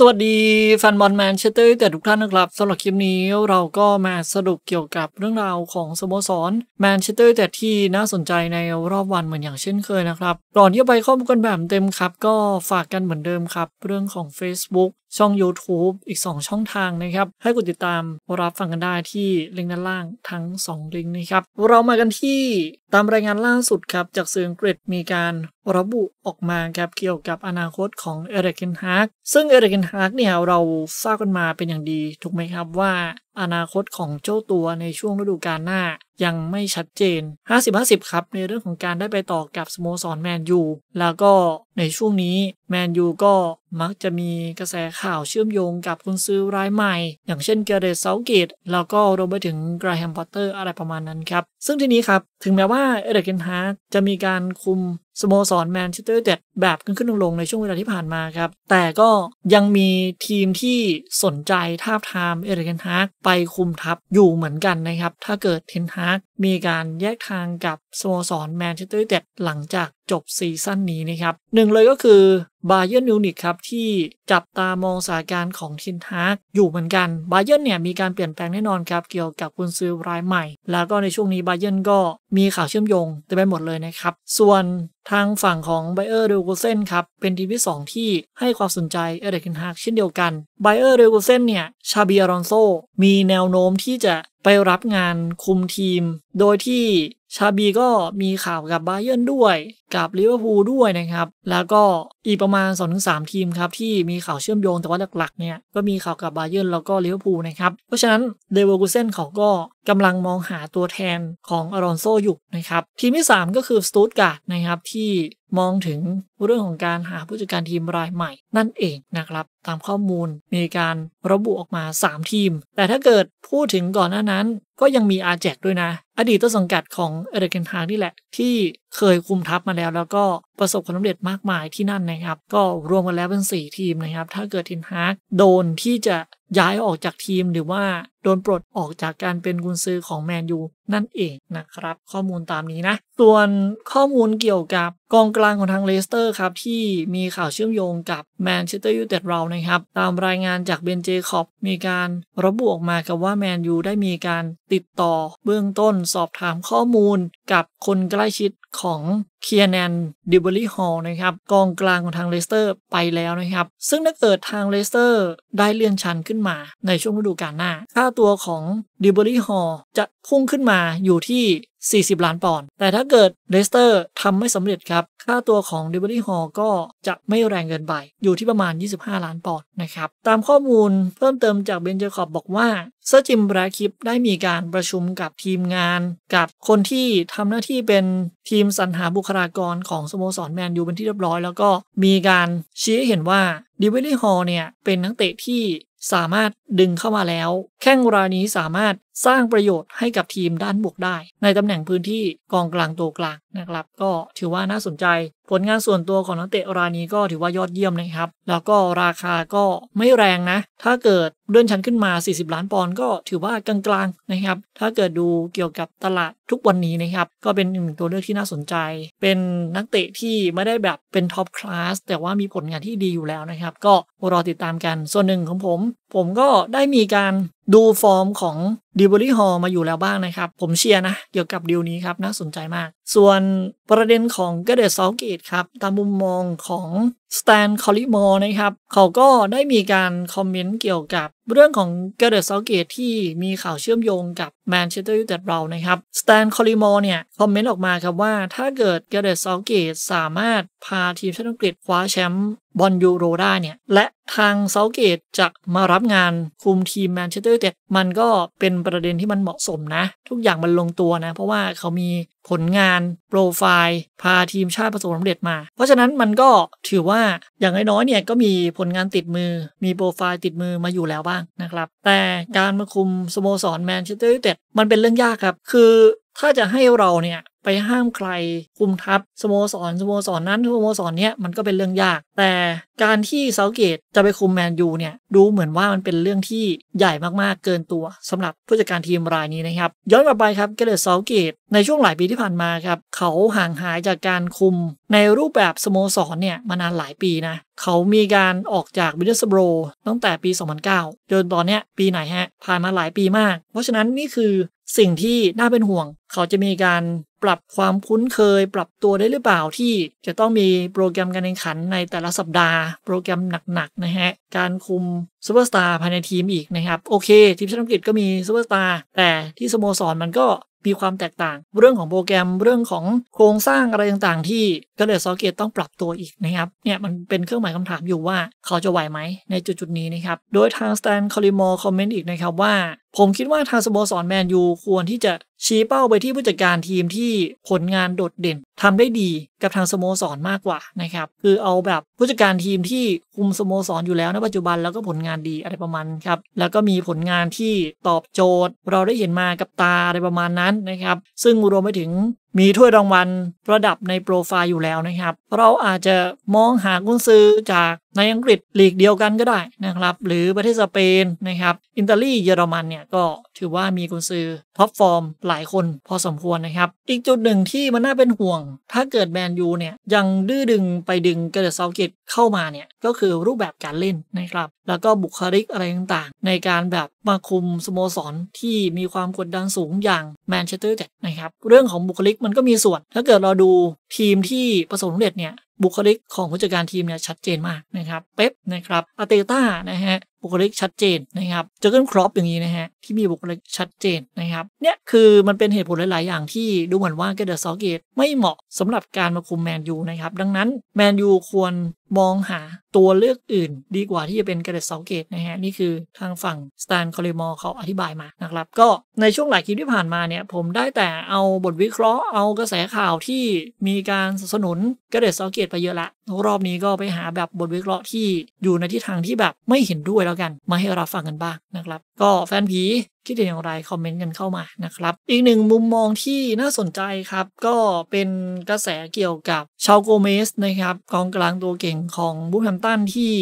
สวัสดีแฟนบอลแมนเชสเตอร์แต่ทุกท่านนะครับสำหรับคลิปนี้เราก็มาสรุปเกี่ยวกับเรื่องราวของสโมสรแมนเชสเตอร์แต่ที่น่าสนใจในรอบวันเหมือนอย่างเช่นเคยนะครับก่อนที่จะไปข้อมูลกันแบบเต็มครับ ก็ฝากกันเหมือนเดิมครับ เรื่องของ Facebook ช่อง YouTube อีก 2 ช่องทางนะครับ ให้กดติดตามรับฟังกันได้ที่ลิงก์ด้านล่างทั้ง 2 ลิงก์นะครับเรามากันที่ตามรายงานล่าสุดครับ จากสื่ออังกฤษมีการระบุออกมาครับเกี่ยวกับอนาคตของเอริกเนฮาร์กซึ่งเอริกเนฮาร์กเนี่ยเราทราบกันมาเป็นอย่างดีถูกไหมครับว่าอนาคตของเจ้าตัวในช่วงฤดูกาลหน้า ยังไม่ชัดเจน 50-50 ครับ ในเรื่องของการได้ไปต่อกับสโมสรแมนยู แล้วก็ในช่วงนี้ แมนยูก็มักจะมีกระแสข่าวเชื่อมโยงกับคุณซื้อรายใหม่ อย่างเช่นเกเรตเซาเกตแล้วก็รวมไปถึงไกรแฮมพอตเตอร์อะไรประมาณนั้นครับ ซึ่งทีนี้ครับถึงแม้ว่าเอเดกเนฮาร์จะมีการคุมสโมสรแมนเชสเตอร์เด็ดแบบขึ้นขึ้นลงในช่วงเวลาที่ผ่านมาครับ แต่ก็ยังมีทีมที่สนใจท้าทามเอเดกเนฮาร์ไปคุมทัพอยู่เหมือนกันนะครับ ถ้าเกิดเทนฮาร์มีการแยกทางกับสโมสรแมนเชสเตอร์เด็ดหลังจากจบซีซั่นนี้ นะครับหนึ่งเลยก็คือบาเยอร์นมิวนิกครับ ที่จับตามองสถานการณ์ของทินฮาร์กอยู่เหมือนกันบาเยอร์เนี่ย มีการเปลี่ยนแปลงแน่นอนครับ เกี่ยวกับคุณซื้อรายใหม่ แล้วก็ในช่วงนี้บาเยอร์ก็มีข่าวเชื่อมโยงเต็มไปหมดเลยนะครับ ส่วนทางฝั่งของไบเออร์เดลโกเซนครับ เป็นทีมที่ 2 ที่ให้ความสนใจเอเดรกเนฮากเช่นเดียวกันไบเออร์เดลโกเซนเนี่ย ชาบีอารอนโซมีแนวโน้มที่จะไปรับงานคุมทีม โดยที่ชาบีก็มีข่าวกับไบเออร์ด้วยกับลิเวอร์พูลด้วยนะครับ แล้วก็อีกประมาณ 2-3 ทีมครับ ที่มีข่าวเชื่อมโยงแต่ว่าหลักๆเนี่ย ก็มีข่าวกับไบเออร์แล้วก็ลิเวอร์พูลนะครับเพราะฉะนั้นเดวิลกูเซนเขาก็กำลังมองหาตัวแทนของอารอนโซอยู่นะครับ ทีมที่ 3 ก็คือสตูตการ์ดนะครับที่มองถึงเรื่องของการหาผู้จัดการทีมรายใหม่นั่นเองนะครับ ตามข้อมูลมีการระบุออกมา 3 ทีม แต่ถ้าเกิดพูดถึงก่อนหน้านั้นก็ยังมีอาแจกด้วยนะ อดีตต้นสังกัดของเอเดเกนฮางนี่แหละที่เคยคุมทัพมาแล้ว แล้วก็ประสบความสำเร็จมากมายที่นั่นนะครับ ก็รวมกันแล้วเป็น 4 ทีมนะครับถ้าเกิดทินฮากโดนที่จะย้ายออกจากทีมหรือว่าโดนปลดออกจากการเป็นกุนซือของแมนยูนั่นเองนะครับ ข้อมูลตามนี้นะ ส่วนข้อมูลเกี่ยวกับกองกลางของทางเลสเตอร์ครับ ที่มีข่าวเชื่อมโยงกับแมนเชสเตอร์ยูไนเต็ดเรานะครับ ตามรายงานจากเบนเจคอบมีการระบุออกมากับว่าแมนยูได้มีการติดต่อเบื้องต้นสอบถามข้อมูลกับคนใกล้ชิดของเคียนันดิบอลี่ฮอลนะครับกองกลางของทางเลสเตอร์ไปแล้วนะครับ ซึ่งถ้าเกิดทางเลสเตอร์ได้เลื่อนชั้นขึ้นมาในช่วงฤดูกาลหน้าค่าตัวของดิบอลี่ฮอลจะพุ่งขึ้นมาอยู่ที่40 ล้านปอนด์ แต่ถ้าเกิดเลสเตอร์ทำไม่สำเร็จครับ ค่าตัวของเดวิลลี่ฮอลก็จะไม่แรงเกินไป อยู่ที่ประมาณ 25 ล้านปอนด์นะครับ ตามข้อมูลเพิ่มเติมจากเบนเจอร์คอบบอกว่าเซอร์จิมแบรคิปได้มีการประชุมกับทีมงานกับคนที่ทำหน้าที่เป็นทีมสรรหาบุคลากรของสโมสรแมนยูเป็นที่เรียบร้อย แล้วก็มีการชี้เห็นว่าเดวิลี่ฮอลเนี่ยเป็นนักเตะที่สามารถดึงเข้ามาแล้ว แข้งรายนี้สามารถสร้างประโยชน์ให้กับทีมด้านบวกได้ ในตำแหน่งพื้นที่กองกลางตัวกลางนะครับ ก็ถือว่าน่าสนใจ ผลงานส่วนตัวของนักเตะรายนี้ก็ถือว่ายอดเยี่ยมนะครับ แล้วก็ราคาก็ไม่แรงนะ ถ้าเกิดเลื่อนชั้นขึ้นมา 40 ล้านปอนด์ก็ถือว่ากลางๆนะครับ ถ้าเกิดดูเกี่ยวกับตลาดทุกวันนี้นะครับ ก็เป็นหนึ่งตัวเลือกที่น่าสนใจ เป็นนักเตะที่ไม่ได้แบบเป็นท็อปคลาสแต่ว่ามีผลงานที่ดีอยู่แล้วนะครับ ก็รอติดตามกันส่วนหนึ่งของผมผมก็ได้มีการดูฟอร์มของดิวบรีฮอลมาอยู่แล้วบ้างนะครับ ผมเชียร์นะ เกี่ยวกับดิวนี้ครับน่าสนใจมากส่วนประเด็นของกเดเซาเกตครับ ตามมุมมองของสแตนคอลิมอร์นะครับ เขาก็ได้มีการคอมเมนต์เกี่ยวกับ เรื่องของกเดเซาเกตที่มีข่าวเชื่อมโยงกับแมนเชสเตอร์ยูไนเต็ดเรานะครับสแตนคอลิมอร์เนี่ย คอมเมนต์ออกมาครับว่าถ้าเกิดกเดเซาเกตสามารถพาทีมชาติอังกฤษคว้าแชมป์บอลยูโรได้เนี่ย และทางเซาเกตจะมารับงานคุมทีมแมนเชสเตอร์ยูไนเต็ดมันก็เป็นประเด็นที่มันเหมาะสมนะ ทุกอย่างมันลงตัวนะเพราะว่าเขามีผลงานโปรไฟล์ พาทีมชาติประสบความสำเร็จมาเพราะฉะนั้นมันก็ถือว่าอย่างน้อยๆเนี่ยก็มีผลงานติดมือ มีโปรไฟล์ติดมือมาอยู่แล้วบ้างนะครับ แต่การมาคุมสโมสรแมนเชสเตอร์ยูไนเต็ดมันเป็นเรื่องยากครับ คือถ้าจะให้เราเนี่ยไปห้ามใครคุมทัพสโมสรสโมสรนนั้นสโมสรเนี้ยมันก็เป็นเรื่องยาก แต่การที่เซาเกตจะไปคุมแมนยูเนี่ยดูเหมือนว่ามันเป็นเรื่องที่ใหญ่มากๆเกินตัว สำหรับผู้จัดการทีมรายนี้นะครับ ย้อนกลับไปครับเกเรตเซาเกต ในช่วงหลายปีที่ผ่านมาครับ เขาห่างหายจากการคุมในรูปแบบสโมสรเนี่ยมานานหลายปีนะเขามีการออกจากบิลเลสโบรตั้งแต่ปี 2009 จนตอนเนี้ยปีไหนฮะ ผ่านมาหลายปีมาก เพราะฉะนั้นนี่คือสิ่งที่น่าเป็นห่วง เขาจะมีการปรับความคุ้นเคยปรับตัวได้หรือเปล่าที่จะต้องมีโปรแกรมการแข่งขันในแต่ละสัปดาห์ โปรแกรมหนักๆนะฮะ การคุมซูเปอร์สตาร์ภายในทีมอีกนะครับโอเคทีมชาติอังกฤษก็มีซูเปอร์สตาร์แต่ที่สโมสรมันก็มีความแตกต่าง เรื่องของโปรแกรมเรื่องของโครงสร้างอะไรต่างๆที่ก็เลยซอเกตต้องปรับตัวอีกนะครับเนี่ยมันเป็นเครื่องหมายคำถามอยู่ว่าเขาจะไหวไหมในจุดๆ นี้นะครับ โดยทางสแตนคอลิมอร์คอมเมนต์อีกนะครับว่าผมคิดว่าทางสโมสรแมนยูควรที่จะชี้เป้าไปที่ผู้จัดการทีมที่ผลงานโดดเด่น ทำได้ดีกับทางสโมสรมากกว่านะครับคือเอาแบบผู้จัดการทีมที่คุมสโมสรออยู่แล้วในปัจจุบันแล้วก็ผลงานดีอะไรประมาณครับแล้วก็มีผลงานที่ตอบโจทย์ เราได้เห็นมากับตาอะไรประมาณนั้นนะครับซึ่งรวมไปถึงมีถ้วยรางวัลระดับในโปรไฟล์อยู่แล้วนะครับ เราอาจจะมองหากุนซื้อจากในอังกฤษลีกเดียวกันก็ได้นะครับ หรือประเทศสเปนนะครับ อิตาลีเยอรมันเนี่ย ก็ถือว่ามีกุนซือท็อปฟอร์มหลายคนพอสมควรนะครับ อีกจุดหนึ่งที่มันน่าเป็นห่วง ถ้าเกิดแมนยูเนี่ย ยังดื้อดึงไปดึงเกเดซาวกตเข้ามาเนี่ยก็คือรูปแบบการเล่นนะครับแล้วก็บุคลิกอะไรต่างๆ ในการแบบมาคุมสโมสรที่มีความกดดันสูงอย่างแมนเชสเตอร์เด่นะครับ เรื่องของบุคลิกมันก็มีส่วนถ้าเกิดเราดูทีมที่ประสบผลมเร็จเนี่ย บุคลิกของผู้จัดการทีมเนี่ย ชัดเจนมากนะครับ เป๊ปนะครับอาเตต้านะฮะบุคลิกชัดเจนนะครับเจอเกิลครอปอย่างนี้นะฮะที่มีบุคลิกชัดเจนนะครับเนี่ยคือมันเป็นเหตุผลหลาย ๆ อย่างที่ดูเหมือนว่าเกเดอร์ซอเกตไม่เหมาะสำหรับการมาคุมแมนยูนะครับดังนั้น แมนยูควรมองหาตัวเลือกอื่นดีกว่าที่จะเป็นเกเดรเซอเกตนะฮะนี่คือทางฝั่งสแตนคอลิมอร์เขาอธิบายมานะครับก็ในช่วงหลายคลิปที่ผ่านมาเนี่ยผมได้แต่เอาบทวิเคราะห์เอากระแสข่าวที่มีการสนับสนุนเกเดรเซอเกต ไปเยอะละรอบนี้ก็ไปหาแบบบทวิเคราะห์ที่อยู่ในทิศทางที่แบบไม่เห็นด้วยแล้วแล้วกัน มาให้เราฟังกันบ้างนะครับ ก็แฟนผีคิดเห็นอย่างไร คอมเมนต์กันเข้ามานะครับ อีกหนึ่งมุมมองที่น่าสนใจครับ ก็เป็นกระแสเกี่ยวกับชาวโกเมสนะครับกองกลางตัวเก่งของบูธแฮมตันที่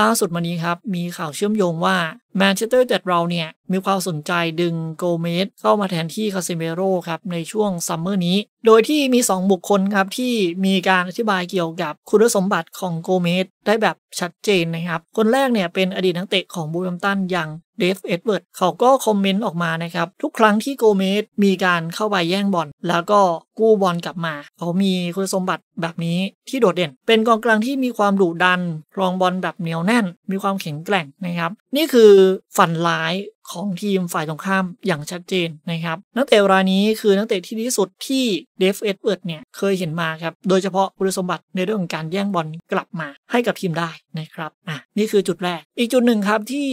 ล่าสุดมานี้ครับ มีข่าวเชื่อมโยงว่าแมนเชสเตอร์เดดเราเนี่ยมีความสนใจดึงโกเมสเข้ามาแทนที่คาซิเมโรครับ ในช่วงซัมเมอร์นี้ โดยที่มี 2 บุคคลครับ ที่มีการอธิบายเกี่ยวกับคุณสมบัติของโกเมสได้แบบชัดเจนนะครับ คนแรกเนี่ยเป็นอดีตนักเตะของบูมตันอย่างเดฟเอ็ดเวิร์ดเขาก็คอมเมนต์ออกมานะครับ ทุกครั้งที่โกเมสมีการเข้าไปแย่งบอลแล้วก็กู้บอลกลับมา เขามีคุณสมบัติแบบนี้ที่โดดเด่น เป็นกองกลางที่มีความดุดันรองบอลแบบเหนียวแน่น มีความแข็งแกร่งนะครับ นี่คือฝันร้ายของทีมฝ่ายตรงข้ามอย่างชัดเจนนะครับ นักเตะรายนี้คือนักเตะที่ดีสุดที่เดฟเอ็ดเวิร์ดเนี่ย เคยเห็นมาครับโดยเฉพาะคุณสมบัติในเรื่องของการแย่งบอลกลับมาให้กับทีมได้นะครับ อ่ะ นี่คือจุดแรก อีกจุดหนึ่งครับที่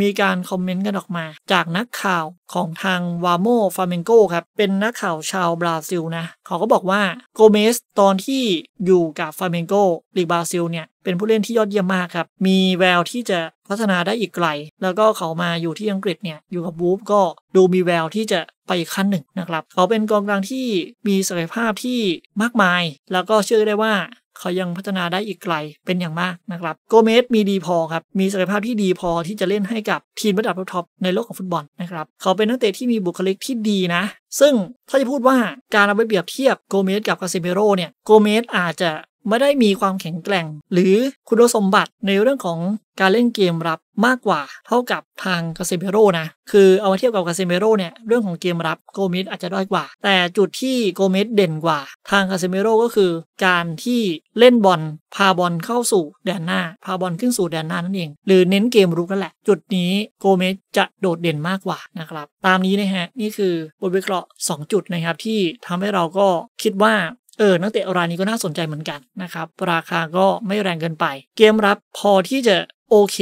มีการคอมเมนต์กันออกมา จากนักข่าวของทางวาโมฟาเมนโกครับเป็นนักข่าวชาวบราซิลนะเขาก็บอกว่าโกเมสตอนที่อยู่กับฟาเมงโกลีกบราซิลเนี่ยเป็นผู้เล่นที่ยอดเยี่ยมมากครับมีแววที่จะพัฒนาได้อีกไกลแล้วก็เขามาอยู่ที่อังกฤษเนี่ยอยู่กับบูฟก็ดูมีแววที่จะไปอีกขั้นหนึ่งนะครับเขาเป็นกองกลางที่มีศักยภาพที่มากมายแล้วก็เชื่อได้ว่าเขายังพัฒนาได้อีกไกลเป็นอย่างมากนะครับโกเมสมีดีพอครับ มีศักยภาพที่ดีพอที่จะเล่นให้กับทีมระดับท็อปในโลกของฟุตบอลนะครับ เขาเป็นนักเตะที่มีบุคลิกที่ดีนะ ซึ่งถ้าจะพูดว่าการเอาไปเปรียบเทียบโกเมสกับคาเซเมโรเนี่ยโกเมสอาจจะไม่ได้มีความแข็งแกร่งหรือคุณสมบัติในเรื่องของการเล่นเกมรับมากกว่า เท่ากับทางกาเซเมโรนะคือเอามาเทียบกับกาเซเมโรเนี่ย เรื่องของเกมรับโกเมสอาจจะด้อยกว่า แต่จุดที่โกเมสเด่นกว่า ทางกาเซเมโรก็คือการที่เล่นบอลพาบอลเข้าสู่แดนหน้า พาบอลขึ้นสู่แดนหน้านั่นเอง หรือเน้นเกมรุกนั่นแหละ จุดนี้โกเมสจะโดดเด่นมากกว่านะครับ ตามนี้นะฮะนี่คือบทวิเคราะห์ 2 จุดนะครับที่ทำให้เราก็คิดว่าเออ นักเตะรายนี้ก็น่าสนใจเหมือนกันนะครับ ราคาก็ไม่แรงเกินไป เกมรับพอที่จะโอเค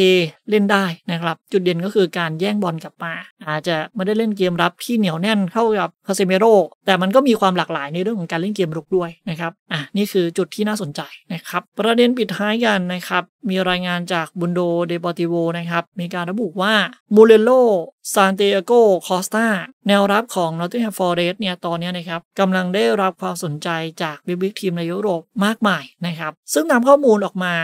เล่นได้นะครับ จุดเด่นก็คือการแย่งบอลกลับมาอาจจะไม่ได้เล่นเกมรับที่เหนียวแน่นเข้ากับคาเซเมโรแต่มันก็มีความหลากหลายในเรื่องของการเล่นเกมรุกด้วยนะครับ อ่ะ นี่คือจุดที่น่าสนใจนะครับ ประเด็นปิดท้ายกันนะครับ มีรายงานจากบุนโดเดปอติโวนะครับ มีการระบุว่ามูเรโลซานเตียโกคอสตาแนวรับของนอตติงแฮมฟอร์เรสเนี่ยตอนนี้นะครับกำลังได้รับความสนใจจากบิ๊กทีมในยุโรปมากมายนะครับซึ่งนำข้อมูลออกมา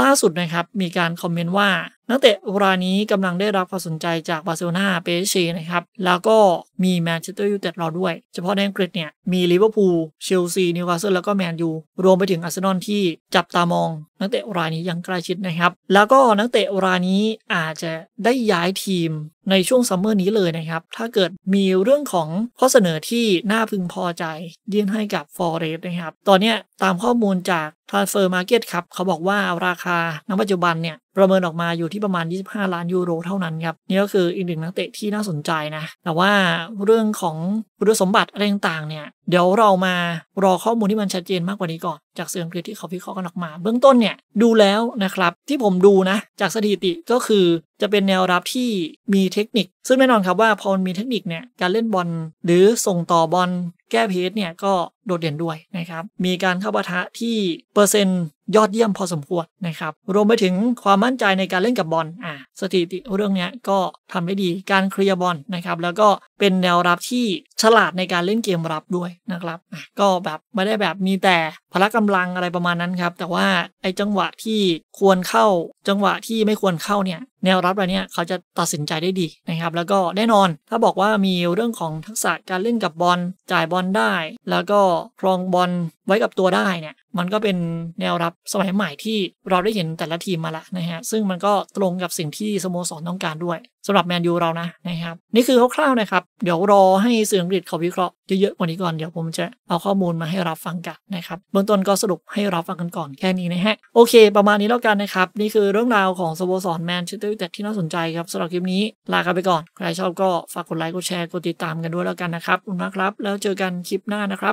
ล่าสุดนะครับมีการคอมเมนต์ว่านักเตะรายนี้กำลังได้รับความสนใจจากบาร์เซโลนาเปเชนะครับ แล้วก็มีแมนเชสเตอร์ยูไนเต็ดรอด้วย เฉพาะในอังกฤษเนี่ย มีลิเวอร์พูลเชลซีนิวคาสเซิลแล้วก็แมนยู รวมไปถึงอาร์เซนอลที่จับตามอง นักเตะรายนี้ยังใกล้ชิดนะครับ แล้วก็นักเตะรายนี้อาจจะได้ย้ายทีมในช่วงซัมเมอร์นี้เลยนะครับ ถ้าเกิดมีเรื่องของข้อเสนอที่น่าพึงพอใจยื่นให้กับฟอร์เรสนะครับ ตอนนี้ตามข้อมูลจาก Transfer Market ครับเขาบอกว่าราคาณปัจจุบันเนี่ยประเมินออกมาอยู่ที่ประมาณ 25 ล้านยูโร เท่านั้นครับ นี่ก็คืออีกหนึ่งนักเตะที่น่าสนใจนะ แต่ว่าเรื่องของุณสมบัติอะไรต่างๆเนี่ย เดี๋ยวเรามารอข้อมูลที่มันชัดเจนมากกว่านี้ก่อน จากสื่ออังกที่เขาพิเคราะห์กันออกมา เบื้องต้นเนี่ยดูแล้วนะครับที่ผมดูนะ จากสถิติก็คือจะเป็นแนวรับที่มีเทคนิค ซึ่งแน่นอนครับว่าพอมีเทคนิคเนี่ยการเล่นบอลหรือส่งต่อบอลแก้เพจเนี่ยก็โดดเด่นด้วยนะครับ มีการเข้าปะทะที่เปอร์เซ็นต์ยอดเยี่ยมพอสมควรนะครับ รวมไปถึงความมั่นใจในการเล่นกับบอลอ่ะสถิติเรื่องนี้ก็ทำได้ดีการเคลียร์บอลนะครับ แล้วก็เป็นแนวรับที่ฉลาดในการเล่นเกมรับด้วยนะครับ ก็แบบไม่ได้แบบมีแต่พละกำลังอะไรประมาณนั้นครับแต่ว่าไอ้จังหวะที่ควรเข้าจังหวะที่ไม่ควรเข้าเนี่ยแนวรับอะไรเนี่ยเขาจะตัดสินใจได้ดีนะครับ แล้วก็แน่นอนถ้าบอกว่ามีเรื่องของทักษะการเล่นกับบอล จ่ายบอลได้ แล้วก็ครองบอลไว้กับตัวได้เนี่ยมันก็เป็นแนวรับสมัยใหม่ที่เราได้เห็นแต่ละทีมมาละนะฮะซึ่งมันก็ตรงกับสิ่งที่สโมสรต้องการด้วยสำหรับแมนยูเรานะนะครับนี่คือคร่าวๆนะครับ เดี๋ยวรอให้สื่ออังกฤษเขาวิเคราะห์เยอะๆกว่านี้ก่อนเดี๋ยวผมจะเอาข้อมูลมาให้รับฟังกันนะครับเบื้องต้นก็สรุปให้รับฟังกันก่อน แค่นี้นะฮะโอเค ประมาณนี้แล้วกันนะครับนี่คือเรื่องราวของสโมสรแมนเชสเตอร์ยูไนเต็ดที่น่าสนใจครับสำหรับคลิปนี้ลากันไปก่อน ใครชอบก็ฝากกดไลค์กดแชร์กดติดตามกันด้วยแล้วกันนะครับขอบคุณมากครับแล้วเจอกันคลิปหน้านะครับ